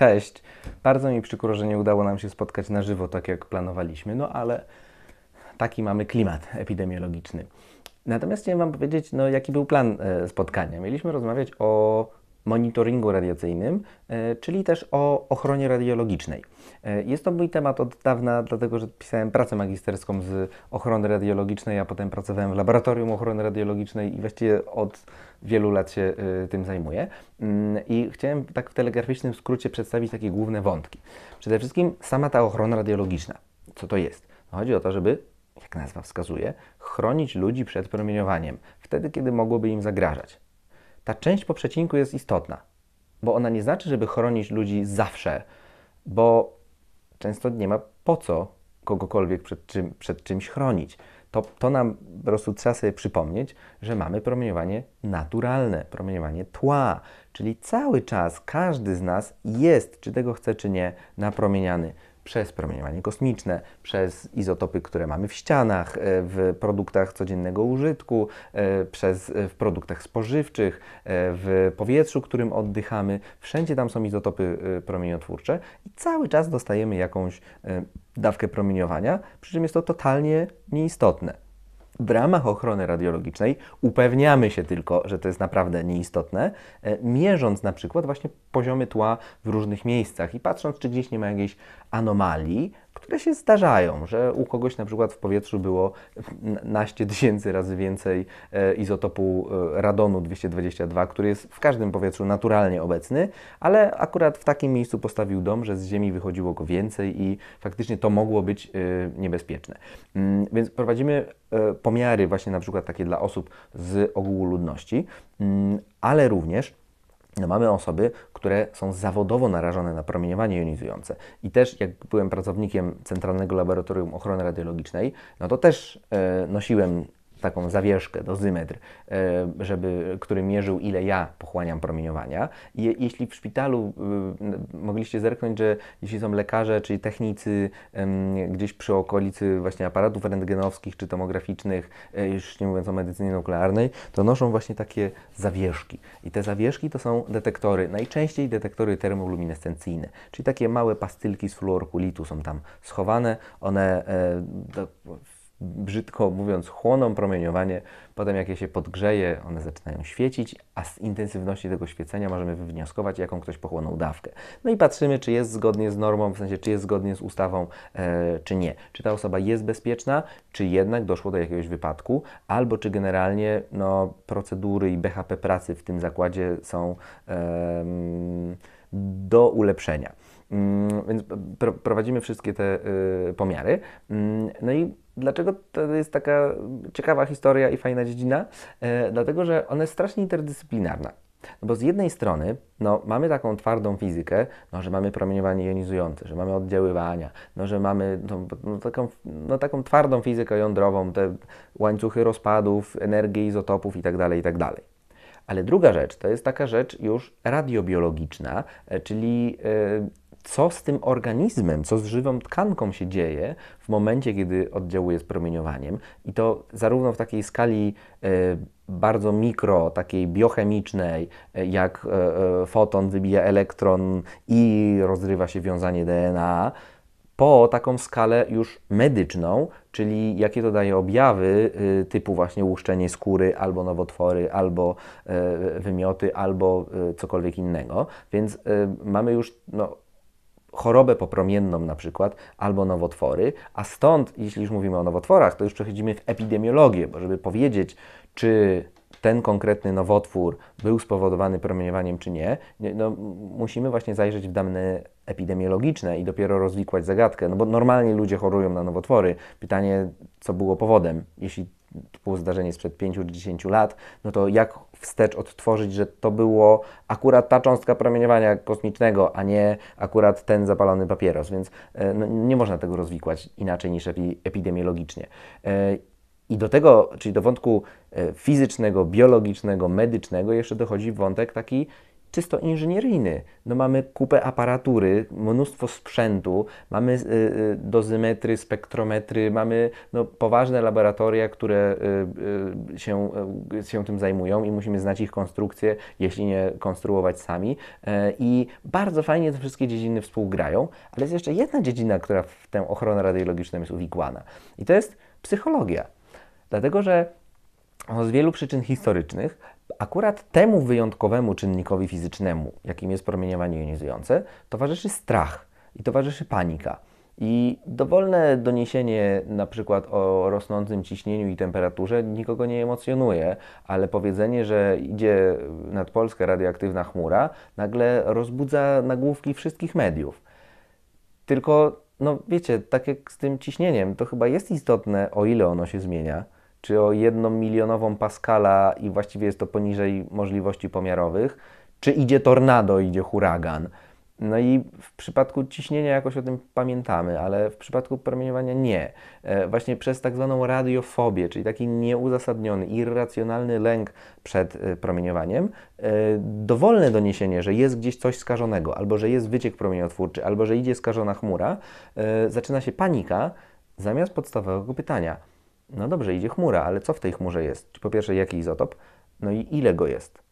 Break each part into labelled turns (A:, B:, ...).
A: Cześć. Bardzo mi przykro, że nie udało nam się spotkać na żywo, tak jak planowaliśmy, no ale taki mamy klimat epidemiologiczny. Natomiast chciałem Wam powiedzieć, no, jaki był plan e, spotkania. Mieliśmy rozmawiać o monitoringu radiacyjnym, e, czyli też o ochronie radiologicznej. E, jest to mój temat od dawna, dlatego że pisałem pracę magisterską z ochrony radiologicznej, a potem pracowałem w laboratorium ochrony radiologicznej i właściwie od wielu lat się e, tym zajmuję. Mm, I chciałem tak w telegraficznym skrócie przedstawić takie główne wątki. Przede wszystkim sama ta ochrona radiologiczna. Co to jest? No, chodzi o to, żeby jak nazwa wskazuje, chronić ludzi przed promieniowaniem, wtedy, kiedy mogłoby im zagrażać ta część po przecinku jest istotna, bo ona nie znaczy, żeby chronić ludzi zawsze, bo często nie ma po co kogokolwiek przed, czym, przed czymś chronić. To, to nam po prostu trzeba sobie przypomnieć, że mamy promieniowanie naturalne, promieniowanie tła, czyli cały czas każdy z nas jest, czy tego chce, czy nie, napromieniany przez promieniowanie kosmiczne, przez izotopy, które mamy w ścianach, e, w produktach codziennego użytku, e, przez, e, w produktach spożywczych, w powietrzu, którym oddychamy. Wszędzie tam są izotopy promieniotwórcze i cały czas dostajemy jakąś dawkę promieniowania, przy czym jest to totalnie nieistotne w ramach ochrony radiologicznej upewniamy się tylko, że to jest naprawdę nieistotne, e, mierząc na przykład właśnie poziomy tła w różnych miejscach i patrząc, czy gdzieś nie ma jakiejś anomalii, które się zdarzają, że u kogoś na przykład w powietrzu było naście tysięcy razy więcej e, izotopu e, radonu 222, który jest w każdym powietrzu naturalnie obecny, ale akurat w takim miejscu postawił dom, że z ziemi wychodziło go więcej i faktycznie to mogło być e, niebezpieczne. Mm, więc prowadzimy pomiary właśnie na przykład takie dla osób z ogółu ludności, mm, ale również mamy osoby, które są zawodowo narażone na promieniowanie jonizujące. I też jak byłem pracownikiem Centralnego Laboratorium Ochrony Radiologicznej, no to też e, nosiłem taką zawieszkę, dozymetr, e, żeby, który mierzył, ile ja pochłaniam promieniowania. I jeśli w szpitalu e, mogliście zerknąć, że jeśli są lekarze, czyli technicy gdzieś przy okolicy właśnie aparatów rentgenowskich czy tomograficznych, e, już nie mówiąc o medycynie nuklearnej, to noszą właśnie takie zawieszki. I te zawieszki to są detektory, najczęściej detektory termoluminescencyjne, czyli takie małe pastylki z fluorkulitu są tam schowane. One brzydko mówiąc, chłoną promieniowanie. Potem, jak je się podgrzeje, one zaczynają świecić, a z intensywności tego świecenia możemy wywnioskować, jaką ktoś pochłonął dawkę. No i patrzymy, czy jest zgodnie z normą, w sensie, czy jest zgodnie z ustawą, e, czy nie. Czy ta osoba jest bezpieczna, czy jednak doszło do jakiegoś wypadku, albo czy generalnie no, procedury i BHP pracy w tym zakładzie są e, do ulepszenia. Mm, więc prowadzimy wszystkie te y, pomiary. Mm, no i Dlaczego to jest taka ciekawa historia i fajna dziedzina? E, dlatego, że ona jest strasznie interdyscyplinarna. No bo z jednej strony no, mamy taką twardą fizykę, no, że mamy promieniowanie jonizujące, że mamy oddziaływania, no, że mamy no, no, taką, no, taką twardą fizykę jądrową, te łańcuchy rozpadów, energię izotopów itd., tak itd. Tak Ale druga rzecz to jest taka rzecz już radiobiologiczna, e, czyli e, co z tym organizmem, co z żywą tkanką się dzieje w momencie, kiedy oddziałuje z promieniowaniem. I to zarówno w takiej skali e, bardzo mikro, takiej biochemicznej, e, jak e, foton wybija elektron i rozrywa się wiązanie DNA, po taką skalę już medyczną, czyli jakie to daje objawy typu właśnie łuszczenie skóry, albo nowotwory, albo wymioty, albo cokolwiek innego. Więc mamy już no, chorobę popromienną na przykład, albo nowotwory, a stąd, jeśli już mówimy o nowotworach, to już przechodzimy w epidemiologię, bo żeby powiedzieć, czy ten konkretny nowotwór był spowodowany promieniowaniem czy nie, no, musimy właśnie zajrzeć w dane epidemiologiczne i dopiero rozwikłać zagadkę, no bo normalnie ludzie chorują na nowotwory. Pytanie, co było powodem, jeśli było zdarzenie sprzed 5-10 lat, no to jak wstecz odtworzyć, że to było akurat ta cząstka promieniowania kosmicznego, a nie akurat ten zapalony papieros, więc e, no, nie można tego rozwikłać inaczej niż epidemiologicznie. E, I do tego, czyli do wątku e, fizycznego, biologicznego, medycznego, jeszcze dochodzi wątek taki czysto inżynieryjny. No mamy kupę aparatury, mnóstwo sprzętu, mamy y, y, dozymetry, spektrometry, mamy no, poważne laboratoria, które y, się, się tym zajmują i musimy znać ich konstrukcję, jeśli nie konstruować sami. E, I bardzo fajnie te wszystkie dziedziny współgrają, ale jest jeszcze jedna dziedzina, która w tę ochronę radiologiczną jest uwikłana. I to jest psychologia. Dlatego, że no, z wielu przyczyn historycznych Akurat temu wyjątkowemu czynnikowi fizycznemu, jakim jest promieniowanie jonizujące, towarzyszy strach i towarzyszy panika. I dowolne doniesienie na przykład o rosnącym ciśnieniu i temperaturze nikogo nie emocjonuje, ale powiedzenie, że idzie nad Polskę radioaktywna chmura, nagle rozbudza nagłówki wszystkich mediów. Tylko, no wiecie, tak jak z tym ciśnieniem, to chyba jest istotne, o ile ono się zmienia czy o jedną milionową paskala i właściwie jest to poniżej możliwości pomiarowych, czy idzie tornado, idzie huragan. No i w przypadku ciśnienia jakoś o tym pamiętamy, ale w przypadku promieniowania nie. E, właśnie przez tak zwaną radiofobię, czyli taki nieuzasadniony, irracjonalny lęk przed e, promieniowaniem, e, dowolne doniesienie, że jest gdzieś coś skażonego, albo że jest wyciek promieniotwórczy, albo że idzie skażona chmura, zaczyna się panika zamiast podstawowego pytania – no dobrze, idzie chmura, ale co w tej chmurze jest? po pierwsze, jaki izotop? No i ile go jest?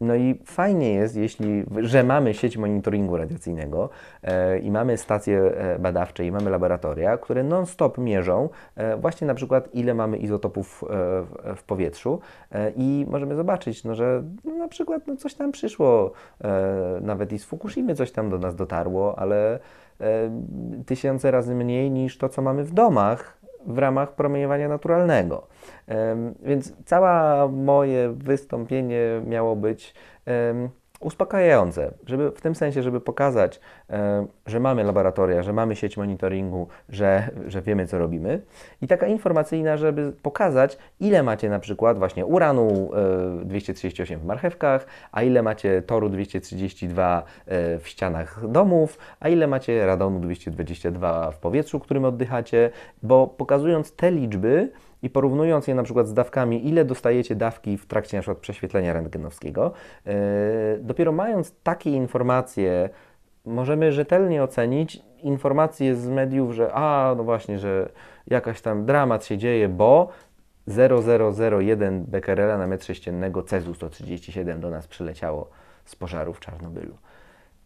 A: No i fajnie jest, jeśli, że mamy sieć monitoringu radiacyjnego e, i mamy stacje e, badawcze i mamy laboratoria, które non-stop mierzą e, właśnie na przykład ile mamy izotopów e, w, w, powietrzu e, i możemy zobaczyć, no, że no, na przykład no, coś tam przyszło, e, nawet i z Fukushimy coś tam do nas dotarło, ale tysiące razy mniej niż to, co mamy w domach, w ramach promieniowania naturalnego. Więc całe moje wystąpienie miało być uspokajające, żeby w tym sensie, żeby pokazać, e, że mamy laboratoria, że mamy sieć monitoringu, że, że wiemy, co robimy. I taka informacyjna, żeby pokazać, ile macie na przykład właśnie uranu 238 e, w marchewkach, a ile macie toru 232 e, w ścianach domów, a ile macie radonu 222 w powietrzu, którym oddychacie, bo pokazując te liczby, i porównując je na przykład z dawkami, ile dostajecie dawki w trakcie na przykład prześwietlenia rentgenowskiego, e, dopiero mając takie informacje, możemy rzetelnie ocenić informacje z mediów, że a, no właśnie, że jakaś tam dramat się dzieje, bo 0001 becquerela na metr sześciennego Cezu-137 do nas przyleciało z pożaru w Czarnobylu.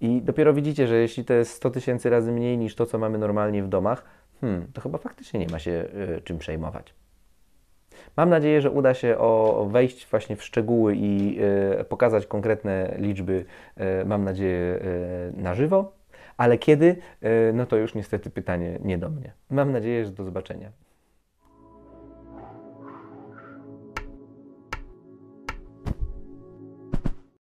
A: I dopiero widzicie, że jeśli to jest 100 tysięcy razy mniej niż to, co mamy normalnie w domach, hmm, to chyba faktycznie nie ma się y, czym przejmować. Mam nadzieję, że uda się o wejść właśnie w szczegóły i e, pokazać konkretne liczby, e, mam nadzieję, e, na żywo. Ale kiedy? No to już niestety pytanie nie do mnie. Mam nadzieję, że do zobaczenia.